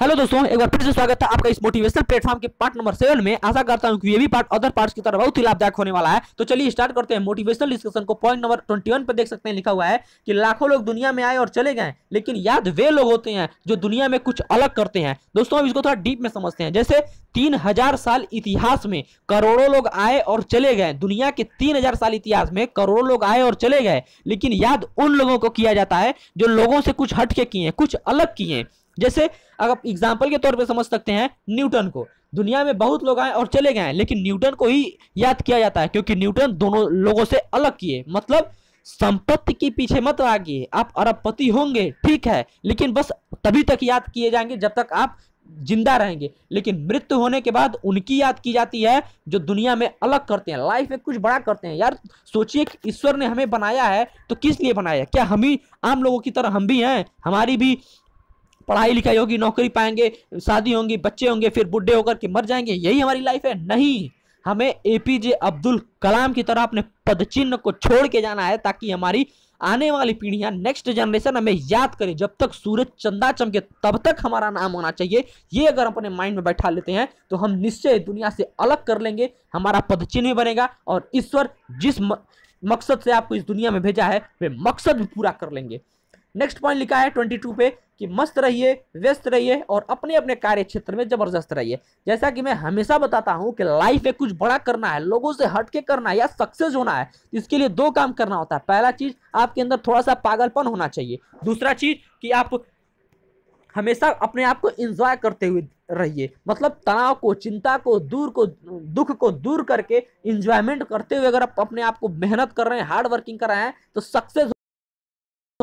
hello दोस्तों एक बार फिर से स्वागत है आपका इस मोटिवेशनल प्लेटफॉर्म के पार्ट नंबर सेवन में आशा करता हूं कि ये भी पार्ट अदर पार्ट्स की तरह बहुत ही लाभदायक होने वाला है तो चलिए स्टार्ट करते हैं मोटिवेशनल डिस्कशन को पॉइंट नंबर ट्वेंटी वन पर देख सकते हैं लिखा हुआ है कि लाखों लोग दुनिया में आए और चले गए लेकिन याद वे लोग होते हैं जो दुनिया में कुछ अलग करते हैं दोस्तों अब इसको थोड़ा डीप में समझते हैं जैसे तीन हजार साल इतिहास में करोड़ों लोग आए और चले गए दुनिया के तीन हजार साल इतिहास में करोड़ों लोग आए और चले गए लेकिन याद उन लोगों को किया जाता है जो लोगों से कुछ हटके किए कुछ अलग किए जैसे आप एग्जाम्पल के तौर पर समझ सकते हैं न्यूटन को दुनिया में बहुत लोग आए और चले गए हैं लेकिन न्यूटन को ही याद किया जाता है क्योंकि न्यूटन दोनों लोगों से अलग किए मतलब संपत्ति के पीछे मत आगे आप अरबपति होंगे ठीक है लेकिन बस तभी तक याद किए जाएंगे जब तक आप जिंदा रहेंगे लेकिन मृत्यु होने के बाद उनकी याद की जाती है जो दुनिया में अलग करते हैं लाइफ में कुछ बड़ा करते हैं यार सोचिए कि ईश्वर ने हमें बनाया है तो किस लिए बनाया है क्या हम ही आम लोगों की तरह हम भी हैं हमारी भी पढ़ाई लिखाई होगी नौकरी पाएंगे शादी होंगी बच्चे होंगे फिर बुढ़े होकर के मर जाएंगे यही हमारी लाइफ है नहीं हमें ए पी जे अब्दुल कलाम की तरह अपने पदचिन्ह को छोड़ के जाना है ताकि हमारी आने वाली पीढ़ियां नेक्स्ट जनरेशन हमें याद करे जब तक सूरज चंदा चमके तब तक हमारा नाम होना चाहिए ये अगर अपने माइंड में बैठा लेते हैं तो हम निश्चय दुनिया से अलग कर लेंगे हमारा पदचिन्ह भी बनेगा और ईश्वर जिस मकसद से आपको इस दुनिया में भेजा है वे मकसद भी पूरा कर लेंगे नेक्स्ट पॉइंट लिखा है ट्वेंटी टू पे कि मस्त रहिए व्यस्त रहिए और अपने अपने कार्य क्षेत्र में जबरदस्त रहिए जैसा कि मैं हमेशा बताता हूँ कि लाइफ में कुछ बड़ा करना है लोगों से हटके करना है या सक्सेस होना है तो इसके लिए दो काम करना होता है पहला चीज आपके अंदर थोड़ा सा पागलपन होना चाहिए दूसरा चीज कि आप हमेशा अपने आप को इंजॉय करते हुए रहिए मतलब तनाव को चिंता को दूर को दुख को दूर करके इंजॉयमेंट करते हुए अगर आप अपने आप को मेहनत कर रहे हैं हार्ड वर्किंग कर रहे हैं तो सक्सेस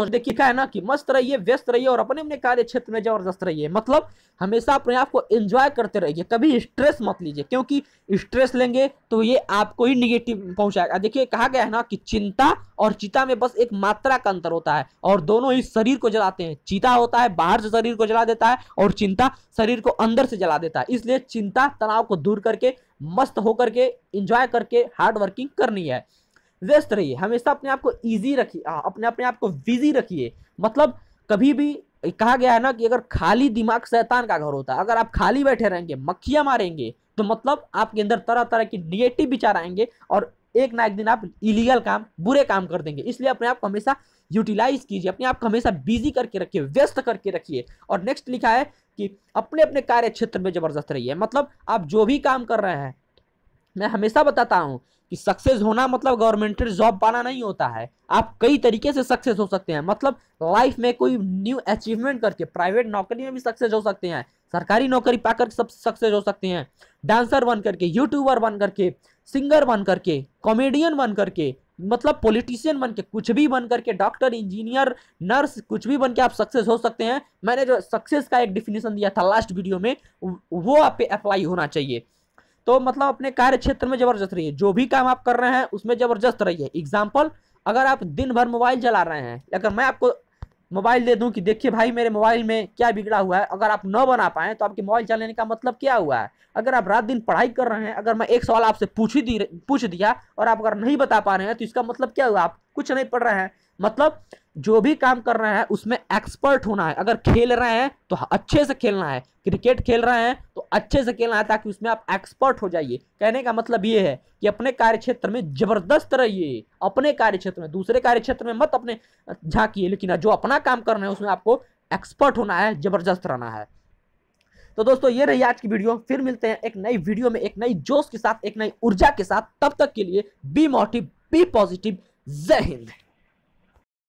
सोच देखिए क्या है ना कि मस्त रहिए व्यस्त रहिए और अपने अपने कार्य क्षेत्र में जबरदस्त रहिए मतलब हमेशा अपने आप को एंजॉय करते रहिए कभी स्ट्रेस मत लीजिए क्योंकि स्ट्रेस लेंगे तो ये आपको ही निगेटिव पहुंचाएगा देखिए कहा गया है ना कि चिंता और चिता में बस एक मात्रा का अंतर होता है और दोनों ही शरीर को जलाते हैं चिता होता है बाहर से शरीर को जला देता है और चिंता शरीर को अंदर से जला देता है इसलिए चिंता तनाव को दूर करके मस्त होकर के इंजॉय करके हार्ड वर्किंग करनी है व्यस्त रहिए हमेशा अपने आप को ईजी रखिए हाँ, अपने अपने आप को बिजी रखिए मतलब कभी भी कहा गया है ना कि अगर खाली दिमाग शैतान का घर होता है अगर आप खाली बैठे रहेंगे मक्खियाँ मारेंगे तो मतलब आपके अंदर तरह तरह की निगेटिव विचार आएंगे और एक ना एक दिन आप इलीगल काम बुरे काम कर देंगे इसलिए अपने आप को हमेशा यूटिलाइज कीजिए अपने आप को हमेशा बिजी करके रखिए व्यस्त करके रखिए और नेक्स्ट लिखा है कि अपने अपने कार्य क्षेत्र में जबरदस्त रहिए मतलब आप जो भी काम कर रहे हैं मैं हमेशा बताता हूँ कि सक्सेस होना मतलब गवर्नमेंट जॉब पाना नहीं होता है आप कई तरीके से सक्सेस हो सकते हैं मतलब लाइफ में कोई न्यू अचीवमेंट करके प्राइवेट नौकरी में भी सक्सेस हो सकते हैं सरकारी नौकरी पाकर सब सक्सेस हो सकते हैं डांसर बन करके यूट्यूबर बन करके सिंगर बन करके कॉमेडियन बन करके मतलब पॉलिटिशियन बन के कुछ भी बन करके डॉक्टर इंजीनियर नर्स कुछ भी बन के आप सक्सेस हो सकते हैं मैंने जो सक्सेस का एक डिफिनेशन दिया था लास्ट वीडियो में वो आप पे अप्लाई होना चाहिए तो मतलब अपने कार्य क्षेत्र में जबरदस्त रहिए जो भी काम आप कर रहे हैं उसमें जबरदस्त रहिए एग्जाम्पल अगर आप दिन भर मोबाइल चला रहे हैं अगर मैं आपको मोबाइल दे दूं कि देखिए भाई मेरे मोबाइल में क्या बिगड़ा हुआ है अगर आप न बना पाएं तो आपके मोबाइल चलाने का मतलब क्या हुआ है अगर आप रात दिन पढ़ाई कर रहे हैं अगर मैं एक सवाल आपसे पूछ ही दी पूछ दिया और आप अगर नहीं बता पा रहे हैं तो इसका मतलब क्या हुआ आप कुछ नहीं पढ़ रहे हैं मतलब जो भी काम कर रहे हैं उसमें एक्सपर्ट होना है अगर खेल रहे हैं तो अच्छे से खेलना है क्रिकेट खेल रहे हैं तो अच्छे से खेलना है ताकि उसमें आप एक्सपर्ट हो जाइए कहने का मतलब ये है कि अपने कार्य क्षेत्र में जबरदस्त रहिए अपने कार्य क्षेत्र में दूसरे कार्य क्षेत्र में मत अपने झांकिए लेकिन जो अपना काम कर रहे हैं उसमें आपको एक्सपर्ट होना है जबरदस्त रहना है तो दोस्तों ये रही आज की वीडियो फिर मिलते हैं एक नई वीडियो में एक नई जोश के साथ एक नई ऊर्जा के साथ तब तक के लिए बी मोटिव बी पॉजिटिव जय हिंद